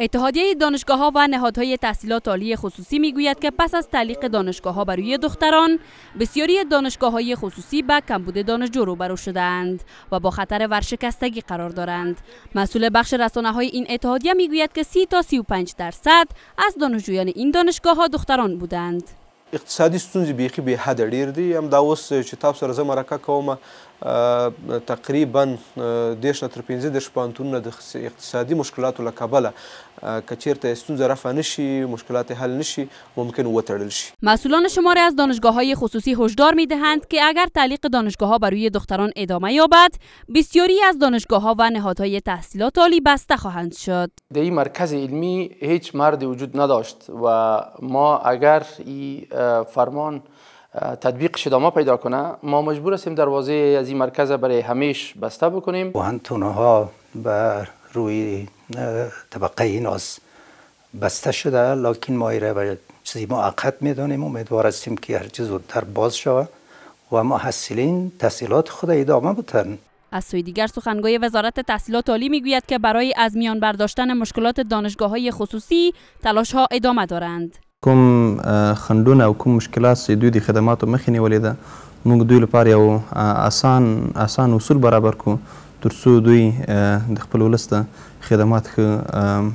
اتحادیه دانشگاه ها و نهادهای تحصیلات عالی خصوصی میگوید که پس از تعلیق دانشگاه ها برای دختران بسیاری دانشگاه های خصوصی به کمبود دانشجو روبرو شدهاند و با خطر ورشکستگی قرار دارند مسئول بخش رسانه های این اتحادیه میگوید که 30 تا 35 درصد از دانشجویان این دانشگاه ها دختران بودند اقتصادی ستونزې بیخی به حده ډېر دی همدا اوس چې تاسو سره زه مرکه کوم تقریبا دیش نه تر پنځه دېرش پوهنتونونه د اقتصادي مشکلاتو له کبله که چیرته ستونزه رفع نشی مشکلات حل نشی ممکن وتړل شي مسئولان شماره از دانشگاه های خصوصی هشدار دهند که اگر تعلیق دانشگاه ها برای دختران ادامه یابد بسیاری از دانشگاه ها و نهادهای تحصیلات عالی بسته خواهند شد در این مرکز علمی هیچ مردی وجود نداشت و ما اگر ای فرمان تطبیق ما پیدا کنه ما مجبور هستیم دروازه از این مرکز برای همیش بسته بکنیم و ها بر روی طبقه این بسته شده لکن ما ایره به چیزی معقد میدانیم امیدوار هستیم که چیز زودتر باز شود و ما حسیلین تحصیلات خود ادامه بتن از سوی دیگر سخنگوی وزارت تحصیلات عالی میگوید که برای از میان برداشتن مشکلات دانشگاه های خصوصی تلاش ها ادامه دارند کوم خندونه او کوم مشکلات چې دوی د خدماتو مخې نیولې ده موږ دوی لپاره یو اسان اسان اصول برابر کو ترڅو دوی د خپل ولس ته خدمات ښه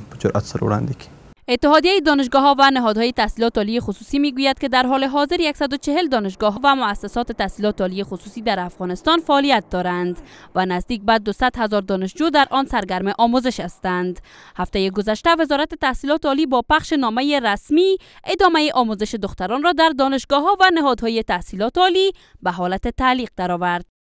په جرأت سره وړاندې کړي اتحادیه دانشگاه ها و نهادهای تحصیلات عالی خصوصی میگوید که در حال حاضر 140 دانشگاه و مؤسسات تحصیلات عالی خصوصی در افغانستان فعالیت دارند و نزدیک به 200 هزار دانشجو در آن سرگرم آموزش هستند. هفته گذشته وزارت تحصیلات عالی با پخش نامه رسمی ادامه آموزش دختران را در دانشگاه ها و نهادهای تحصیلات عالی به حالت تعلیق درآورد.